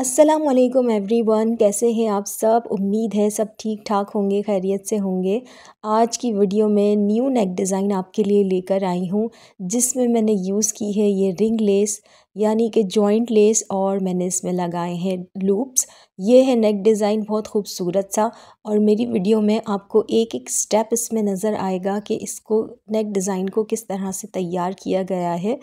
अस्सलाम every one कैसे हैं आप सब उम्मीद है सब ठीक ठाक होंगे खैरियत से होंगे आज की वीडियो में न्यू नेक डिज़ाइन आपके लिए लेकर आई हूँ जिसमें मैंने यूज़ की है ये रिंग लेस यानी कि जॉइंट लेस और मैंने इसमें लगाए हैं लूप्स ये है नेक डिज़ाइन बहुत खूबसूरत सा और मेरी वीडियो में आपको एक एक स्टेप इसमें नज़र आएगा कि इसको नेक डिज़ाइन को किस तरह से तैयार किया गया है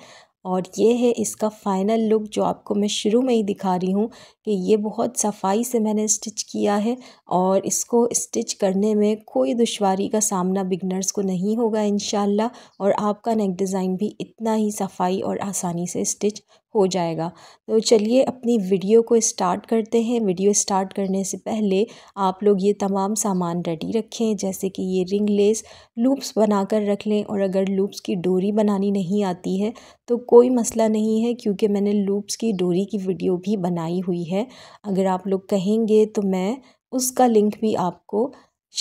और ये है इसका फ़ाइनल लुक जो आपको मैं शुरू में ही दिखा रही हूँ कि ये बहुत सफाई से मैंने स्टिच किया है और इसको स्टिच करने में कोई दुशारी का सामना बिगनर्स को नहीं होगा इन और आपका नेक डिज़ाइन भी इतना ही सफाई और आसानी से स्टिच हो जाएगा तो चलिए अपनी वीडियो को स्टार्ट करते हैं वीडियो स्टार्ट करने से पहले आप लोग ये तमाम सामान रेडी रखें जैसे कि ये रिंग लेस लूप्स बनाकर रख लें और अगर लूप्स की डोरी बनानी नहीं आती है तो कोई मसला नहीं है क्योंकि मैंने लूप्स की डोरी की वीडियो भी बनाई हुई है अगर आप लोग कहेंगे तो मैं उसका लिंक भी आपको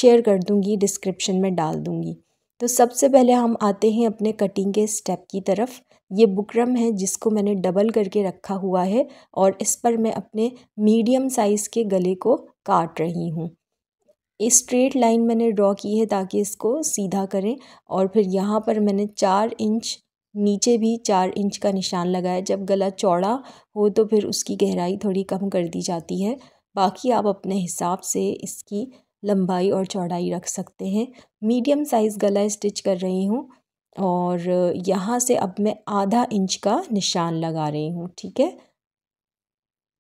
शेयर कर दूँगी डिस्क्रिप्शन में डाल दूँगी तो सबसे पहले हम आते हैं अपने कटिंग के स्टेप की तरफ ये बुकरम है जिसको मैंने डबल करके रखा हुआ है और इस पर मैं अपने मीडियम साइज़ के गले को काट रही हूँ स्ट्रेट लाइन मैंने ड्रॉ की है ताकि इसको सीधा करें और फिर यहाँ पर मैंने चार इंच नीचे भी चार इंच का निशान लगाया जब गला चौड़ा हो तो फिर उसकी गहराई थोड़ी कम कर दी जाती है बाकी आप अपने हिसाब से इसकी लंबाई और चौड़ाई रख सकते हैं मीडियम साइज़ गला स्टिच कर रही हूँ और यहाँ से अब मैं आधा इंच का निशान लगा रही हूँ ठीक है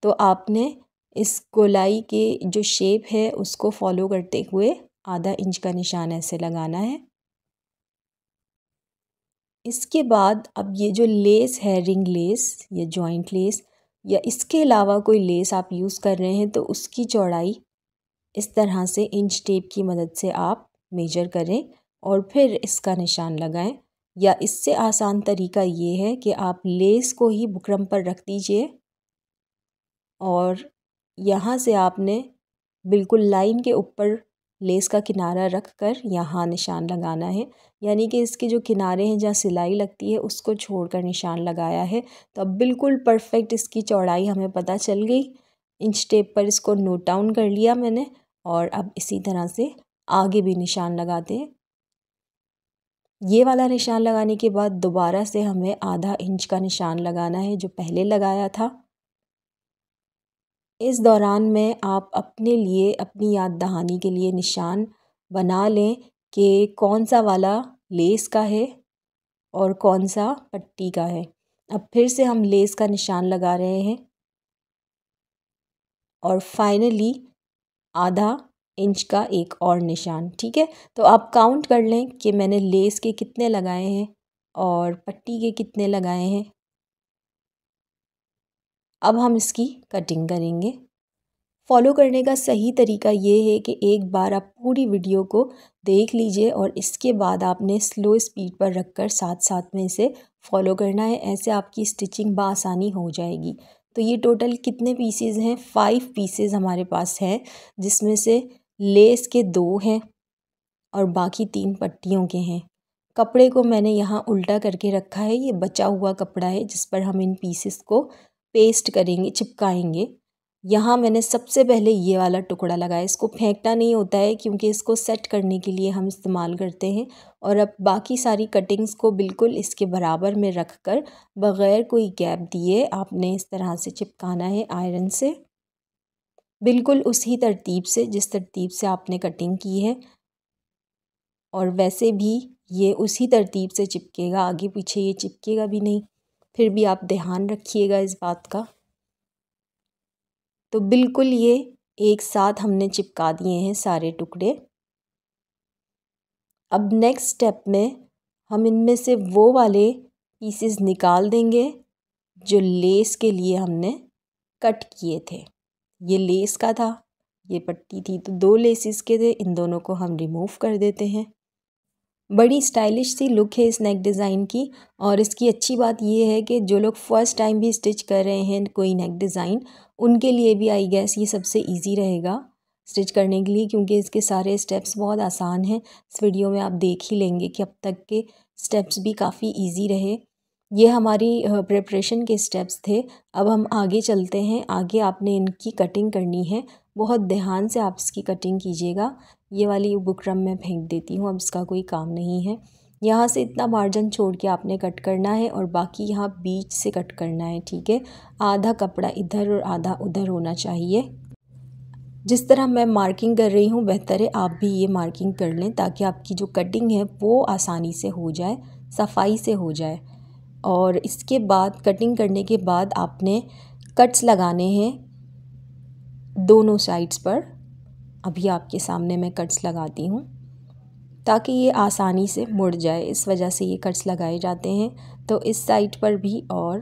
तो आपने इस गोलाई के जो शेप है उसको फॉलो करते हुए आधा इंच का निशान ऐसे लगाना है इसके बाद अब ये जो लेस है रिंग लेस या जॉइंट लेस या इसके अलावा कोई लेस आप यूज़ कर रहे हैं तो उसकी चौड़ाई इस तरह से इंच टेप की मदद से आप मेजर करें और फिर इसका निशान लगाएं या इससे आसान तरीका ये है कि आप लेस को ही बुकरम पर रख दीजिए और यहाँ से आपने बिल्कुल लाइन के ऊपर लेस का किनारा रख कर यहाँ निशान लगाना है यानी कि इसके जो किनारे हैं जहाँ सिलाई लगती है उसको छोड़कर निशान लगाया है तो अब बिल्कुल परफेक्ट इसकी चौड़ाई हमें पता चल गई इंच टेप पर इसको नोट डाउन कर लिया मैंने और अब इसी तरह से आगे भी निशान लगाते हैं ये वाला निशान लगाने के बाद दोबारा से हमें आधा इंच का निशान लगाना है जो पहले लगाया था इस दौरान में आप अपने लिए अपनी याद दहानी के लिए निशान बना लें कि कौन सा वाला लेस का है और कौन सा पट्टी का है अब फिर से हम लेस का निशान लगा रहे हैं और फाइनली आधा इंच का एक और निशान ठीक है तो आप काउंट कर लें कि मैंने लेस के कितने लगाए हैं और पट्टी के कितने लगाए हैं अब हम इसकी कटिंग करेंगे फॉलो करने का सही तरीका ये है कि एक बार आप पूरी वीडियो को देख लीजिए और इसके बाद आपने स्लो स्पीड पर रखकर साथ साथ में इसे फॉलो करना है ऐसे आपकी स्टिचिंग बासानी हो जाएगी तो ये टोटल कितने पीसेज हैं फाइव पीसेज हमारे पास हैं जिसमें से लेस के दो हैं और बाकी तीन पट्टियों के हैं कपड़े को मैंने यहाँ उल्टा करके रखा है ये बचा हुआ कपड़ा है जिस पर हम इन पीसेस को पेस्ट करेंगे चिपकाएंगे यहाँ मैंने सबसे पहले ये वाला टुकड़ा लगाया इसको फेंकना नहीं होता है क्योंकि इसको सेट करने के लिए हम इस्तेमाल करते हैं और अब बाकी सारी कटिंग्स को बिल्कुल इसके बराबर में रख कर बग़ैर कोई गैप दिए आपने इस तरह से चिपकाना है आयरन से बिल्कुल उसी तरतीब से जिस तरतीब से आपने कटिंग की है और वैसे भी ये उसी तरतीब से चिपकेगा आगे पीछे ये चिपकेगा भी नहीं फिर भी आप ध्यान रखिएगा इस बात का तो बिल्कुल ये एक साथ हमने चिपका दिए हैं सारे टुकड़े अब नेक्स्ट स्टेप में हम इनमें से वो वाले पीसेस निकाल देंगे जो लेस के लिए हमने कट किए थे ये लेस का था ये पट्टी थी तो दो लेसिस के थे इन दोनों को हम रिमूव कर देते हैं बड़ी स्टाइलिश सी लुक है इस नेक डिज़ाइन की और इसकी अच्छी बात यह है कि जो लोग फ़र्स्ट टाइम भी स्टिच कर रहे हैं कोई नेक डिज़ाइन उनके लिए भी आई गैस ये सबसे इजी रहेगा स्टिच करने के लिए क्योंकि इसके सारे स्टेप्स बहुत आसान हैं इस वीडियो में आप देख ही लेंगे कि अब तक के स्टेप्स भी काफ़ी ईजी रहे ये हमारी प्रिपरेशन के स्टेप्स थे अब हम आगे चलते हैं आगे आपने इनकी कटिंग करनी है बहुत ध्यान से आप इसकी कटिंग कीजिएगा ये वाली बुकरम मैं फेंक देती हूँ अब इसका कोई काम नहीं है यहाँ से इतना मार्जिन छोड़ के आपने कट करना है और बाकी यहाँ बीच से कट करना है ठीक है आधा कपड़ा इधर और आधा उधर होना चाहिए जिस तरह मैं मार्किंग कर रही हूँ बेहतर है आप भी ये मार्किंग कर लें ताकि आपकी जो कटिंग है वो आसानी से हो जाए सफाई से हो जाए और इसके बाद कटिंग करने के बाद आपने कट्स लगाने हैं दोनों साइड्स पर अभी आपके सामने मैं कट्स लगाती हूँ ताकि ये आसानी से मुड़ जाए इस वजह से ये कट्स लगाए जाते हैं तो इस साइड पर भी और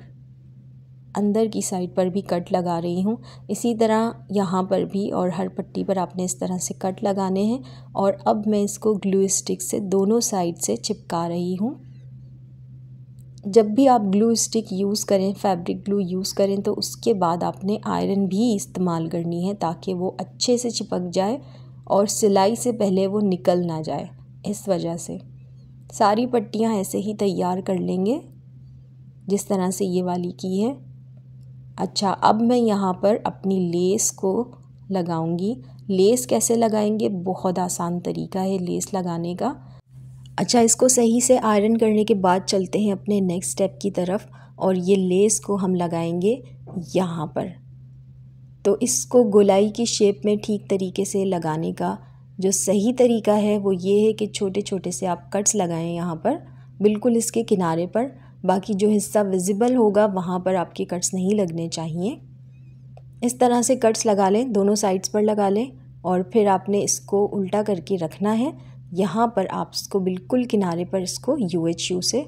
अंदर की साइड पर भी कट लगा रही हूँ इसी तरह यहाँ पर भी और हर पट्टी पर आपने इस तरह से कट लगाने हैं और अब मैं इसको ग्लू स्टिक से दोनों साइड से चिपका रही हूँ जब भी आप ग्लू स्टिक यूज़ करें फैब्रिक ग्लू यूज़ करें तो उसके बाद आपने आयरन भी इस्तेमाल करनी है ताकि वो अच्छे से चिपक जाए और सिलाई से पहले वो निकल ना जाए इस वजह से सारी पट्टियाँ ऐसे ही तैयार कर लेंगे जिस तरह से ये वाली की है अच्छा अब मैं यहाँ पर अपनी लेस को लगाऊंगी लेस कैसे लगाएंगे बहुत आसान तरीका है लेस लगाने का अच्छा इसको सही से आयरन करने के बाद चलते हैं अपने नेक्स्ट स्टेप की तरफ और ये लेस को हम लगाएंगे यहाँ पर तो इसको गोलाई की शेप में ठीक तरीके से लगाने का जो सही तरीका है वो ये है कि छोटे छोटे से आप कट्स लगाएं यहाँ पर बिल्कुल इसके किनारे पर बाकी जो हिस्सा विजिबल होगा वहाँ पर आपके कट्स नहीं लगने चाहिए इस तरह से कट्स लगा लें दोनों साइड्स पर लगा लें और फिर आपने इसको उल्टा करके रखना है यहाँ पर आप इसको बिल्कुल किनारे पर इसको यू एच यू से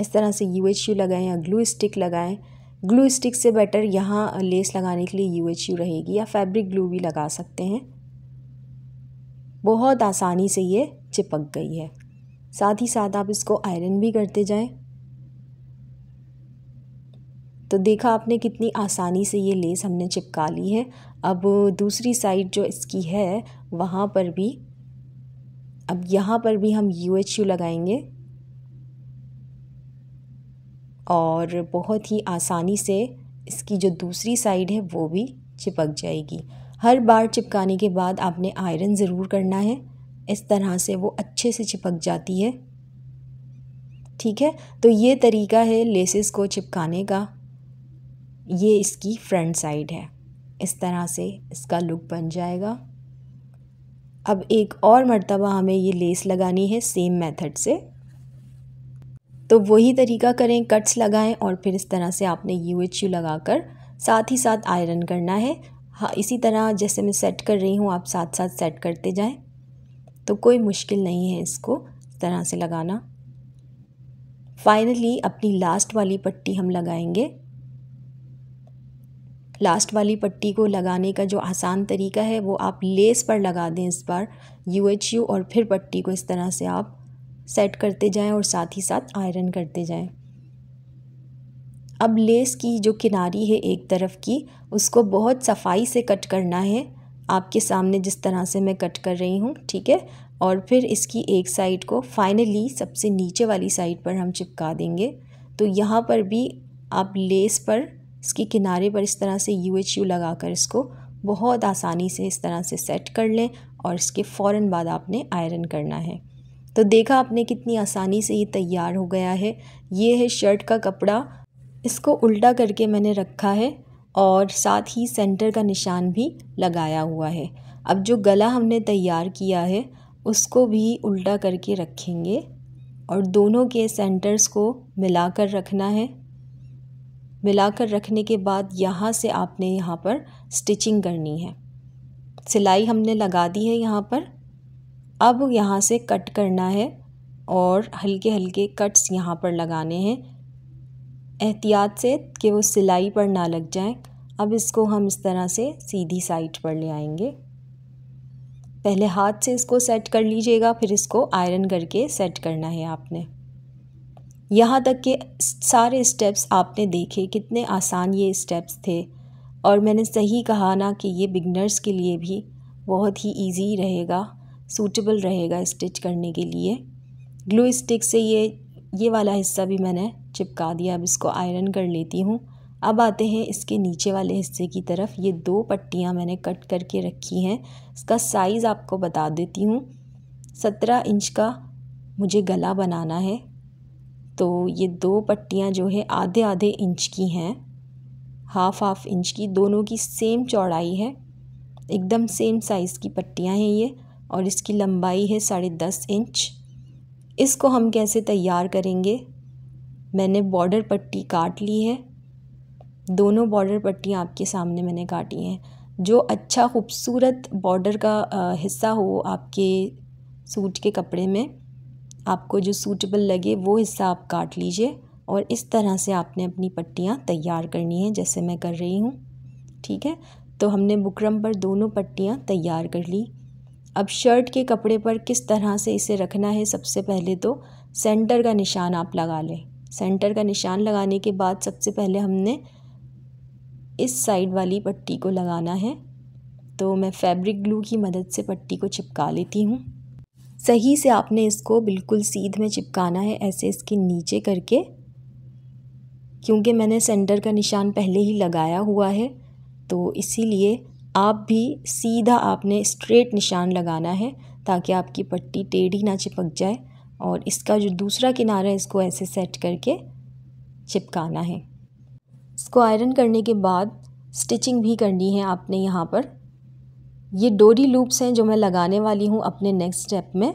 इस तरह से यू एच यू लगाएँ या ग्लू स्टिक लगाएँ ग्लू स्टिक से बेटर यहाँ लेस लगाने के लिए यू एच यू रहेगी या फैब्रिक ग्लू भी लगा सकते हैं बहुत आसानी से ये चिपक गई है साथ ही साथ आप इसको आयरन भी करते जाएं तो देखा आपने कितनी आसानी से ये लेस हमने चिपका ली है अब दूसरी साइड जो इसकी है वहाँ पर भी अब यहाँ पर भी हम यू एच यू लगाएंगे और बहुत ही आसानी से इसकी जो दूसरी साइड है वो भी चिपक जाएगी हर बार चिपकाने के बाद आपने आयरन ज़रूर करना है इस तरह से वो अच्छे से चिपक जाती है ठीक है तो ये तरीका है लेसेस को चिपकाने का ये इसकी फ्रंट साइड है इस तरह से इसका लुक बन जाएगा अब एक और मरतबा हमें ये लेस लगानी है सेम मेथड से तो वही तरीका करें कट्स लगाएं और फिर इस तरह से आपने यू एच यू लगा कर साथ ही साथ आयरन करना है हाँ इसी तरह जैसे मैं सेट कर रही हूँ आप साथ साथ सेट करते जाएं तो कोई मुश्किल नहीं है इसको इस तरह से लगाना फाइनली अपनी लास्ट वाली पट्टी हम लगाएंगे लास्ट वाली पट्टी को लगाने का जो आसान तरीका है वो आप लेस पर लगा दें इस बार यू एच यू और फिर पट्टी को इस तरह से आप सेट करते जाएं और साथ ही साथ आयरन करते जाएं अब लेस की जो किनारी है एक तरफ की उसको बहुत सफाई से कट करना है आपके सामने जिस तरह से मैं कट कर रही हूँ ठीक है और फिर इसकी एक साइड को फाइनली सबसे नीचे वाली साइड पर हम चिपका देंगे तो यहाँ पर भी आप लेस पर इसके किनारे पर इस तरह से यू एच यू लगा कर इसको बहुत आसानी से इस तरह से सेट कर लें और इसके फ़ौर बाद आपने आयरन करना है तो देखा आपने कितनी आसानी से ये तैयार हो गया है ये है शर्ट का कपड़ा इसको उल्टा करके मैंने रखा है और साथ ही सेंटर का निशान भी लगाया हुआ है अब जो गला हमने तैयार किया है उसको भी उल्टा करके रखेंगे और दोनों के सेंटर्स को मिलाकर रखना है मिलाकर रखने के बाद यहाँ से आपने यहाँ पर स्टिचिंग करनी है सिलाई हमने लगा दी है यहाँ पर अब यहाँ से कट करना है और हल्के हल्के कट्स यहाँ पर लगाने हैं एहतियात से कि वो सिलाई पर ना लग जाए अब इसको हम इस तरह से सीधी साइड पर ले आएंगे पहले हाथ से इसको सेट कर लीजिएगा फिर इसको आयरन करके सेट करना है आपने यहाँ तक के सारे स्टेप्स आपने देखे कितने आसान ये स्टेप्स थे और मैंने सही कहा ना कि ये बिगनर्स के लिए भी बहुत ही इजी रहेगा सूटेबल रहेगा स्टिच करने के लिए ग्लू स्टिक से ये ये वाला हिस्सा भी मैंने चिपका दिया अब इसको आयरन कर लेती हूँ अब आते हैं इसके नीचे वाले हिस्से की तरफ ये दो पट्टियाँ मैंने कट करके रखी हैं इसका साइज़ आपको बता देती हूँ सत्रह इंच का मुझे गला बनाना है तो ये दो पट्टियाँ जो है आधे आधे इंच की हैं हाफ़ हाफ़ इंच की दोनों की सेम चौड़ाई है एकदम सेम साइज़ की पट्टियाँ हैं ये और इसकी लंबाई है साढ़े दस इंच इसको हम कैसे तैयार करेंगे मैंने बॉर्डर पट्टी काट ली है दोनों बॉर्डर पट्टियाँ आपके सामने मैंने काटी हैं जो अच्छा खूबसूरत बॉर्डर का हिस्सा हो आपके सूट के कपड़े में आपको जो सूटेबल लगे वो हिस्सा आप काट लीजिए और इस तरह से आपने अपनी पट्टियाँ तैयार करनी है जैसे मैं कर रही हूँ ठीक है तो हमने बुकरम पर दोनों पट्टियाँ तैयार कर ली अब शर्ट के कपड़े पर किस तरह से इसे रखना है सबसे पहले तो सेंटर का निशान आप लगा लें सेंटर का निशान लगाने के बाद सबसे पहले हमने इस साइड वाली पट्टी को लगाना है तो मैं फैब्रिक ग्लू की मदद से पट्टी को चिपका लेती हूँ सही से आपने इसको बिल्कुल सीध में चिपकाना है ऐसे इसके नीचे करके क्योंकि मैंने सेंटर का निशान पहले ही लगाया हुआ है तो इसीलिए आप भी सीधा आपने स्ट्रेट निशान लगाना है ताकि आपकी पट्टी टेढ़ी ना चिपक जाए और इसका जो दूसरा किनारा है इसको ऐसे सेट करके चिपकाना है इसको आयरन करने के बाद स्टिचिंग भी करनी है आपने यहाँ पर ये डोरी लूप्स हैं जो मैं लगाने वाली हूँ अपने नेक्स्ट स्टेप में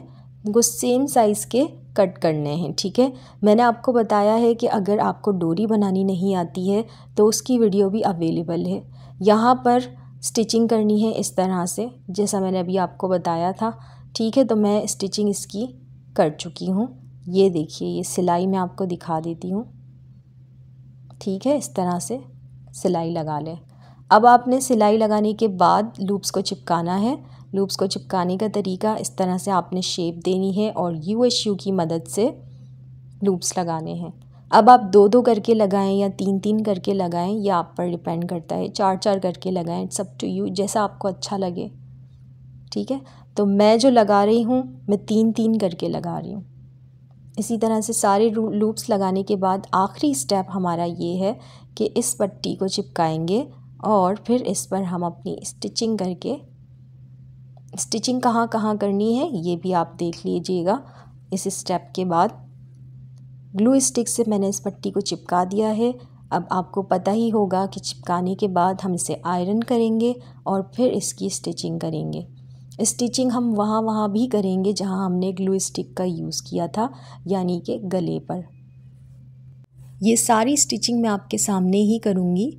उनको सेम साइज़ के कट करने हैं ठीक है मैंने आपको बताया है कि अगर आपको डोरी बनानी नहीं आती है तो उसकी वीडियो भी अवेलेबल है यहाँ पर स्टिचिंग करनी है इस तरह से जैसा मैंने अभी आपको बताया था ठीक है तो मैं स्टिचिंग इसकी कर चुकी हूँ ये देखिए ये सिलाई मैं आपको दिखा देती हूँ ठीक है इस तरह से सिलाई लगा लें अब आपने सिलाई लगाने के बाद लूप्स को चिपकाना है लूप्स को चिपकाने का तरीका इस तरह से आपने शेप देनी है और यू एस यू की मदद से लूप्स लगाने हैं अब आप दो दो करके लगाएं या तीन तीन करके लगाएं यह आप पर डिपेंड करता है चार चार करके लगाएं इट्स अप टू यू जैसा आपको अच्छा लगे ठीक है तो मैं जो लगा रही हूँ मैं तीन तीन करके लगा रही हूँ इसी तरह से सारे लूप्स लगाने के बाद आखिरी स्टेप हमारा ये है कि इस पट्टी को चिपकाएंगे और फिर इस पर हम अपनी स्टिचिंग करके स्टिचिंग कहाँ कहाँ करनी है ये भी आप देख लीजिएगा इस स्टेप के बाद ग्लू स्टिक से मैंने इस पट्टी को चिपका दिया है अब आपको पता ही होगा कि चिपकाने के बाद हम इसे आयरन करेंगे और फिर इसकी स्टिचिंग करेंगे स्टिचिंग हम वहाँ वहाँ भी करेंगे जहाँ हमने ग्लू स्टिक का यूज़ किया था यानी कि गले पर ये सारी स्टिचिंग मैं आपके सामने ही करूँगी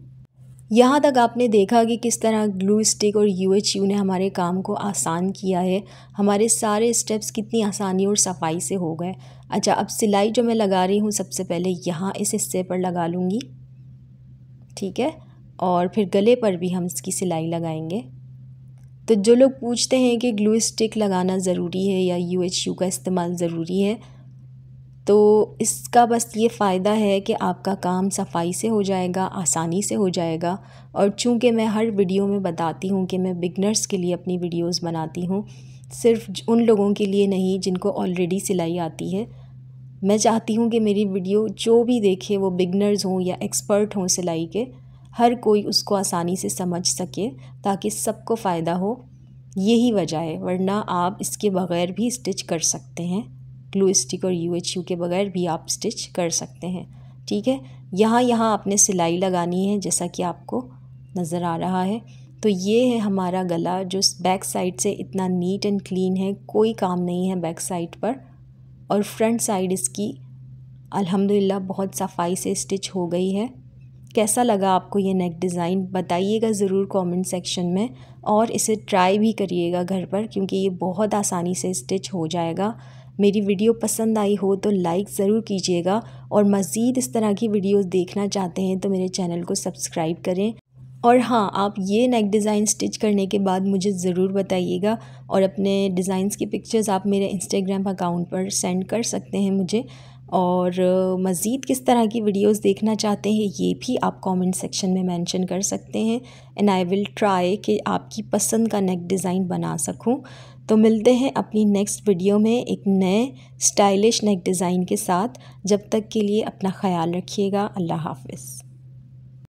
यहाँ तक आपने देखा कि किस तरह ग्लू स्टिक और यू एच यू ने हमारे काम को आसान किया है हमारे सारे स्टेप्स कितनी आसानी और सफाई से हो गए अच्छा अब सिलाई जो मैं लगा रही हूँ सबसे पहले यहाँ इस हिस्से पर लगा लूँगी ठीक है और फिर गले पर भी हम इसकी सिलाई लगाएंगे तो जो लोग पूछते हैं कि ग्लू स्टिक लगाना ज़रूरी है या यू एच यू का इस्तेमाल ज़रूरी है तो इसका बस ये फ़ायदा है कि आपका काम सफाई से हो जाएगा आसानी से हो जाएगा और चूँकि मैं हर वीडियो में बताती हूँ कि मैं बिगनर्स के लिए अपनी वीडियोस बनाती हूँ सिर्फ उन लोगों के लिए नहीं जिनको ऑलरेडी सिलाई आती है मैं चाहती हूँ कि मेरी वीडियो जो भी देखे वो बिगनर्स हों या एक्सपर्ट हों सिलाई के हर कोई उसको आसानी से समझ सके ताकि सबको फ़ायदा हो यही वजह है वरना आप इसके बग़ैर भी स्टिच कर सकते हैं ग्लू स्टिक और यू एच यू के बगैर भी आप स्टिच कर सकते हैं ठीक है यहाँ यहाँ आपने सिलाई लगानी है जैसा कि आपको नज़र आ रहा है तो ये है हमारा गला जो बैक साइड से इतना नीट एंड क्लीन है कोई काम नहीं है बैक साइड पर और फ्रंट साइड इसकी अल्हम्दुलिल्लाह बहुत सफाई से स्टिच हो गई है कैसा लगा आपको ये नेक डिज़ाइन बताइएगा ज़रूर कमेंट सेक्शन में और इसे ट्राई भी करिएगा घर पर क्योंकि ये बहुत आसानी से स्टिच हो जाएगा मेरी वीडियो पसंद आई हो तो लाइक ज़रूर कीजिएगा और मज़ीद इस तरह की वीडियोस देखना चाहते हैं तो मेरे चैनल को सब्सक्राइब करें और हाँ आप ये नेक डिज़ाइन स्टिच करने के बाद मुझे ज़रूर बताइएगा और अपने डिज़ाइंस की पिक्चर्स आप मेरे इंस्टाग्राम अकाउंट पर सेंड कर सकते हैं मुझे और मज़ीद किस तरह की वीडियोस देखना चाहते हैं ये भी आप कमेंट सेक्शन में मेंशन कर सकते हैं एंड आई विल ट्राई कि आपकी पसंद का नेक डिज़ाइन बना सकूं तो मिलते हैं अपनी नेक्स्ट वीडियो में एक नए स्टाइलिश नेक डिज़ाइन के साथ जब तक के लिए अपना ख्याल रखिएगा अल्लाह हाफिज़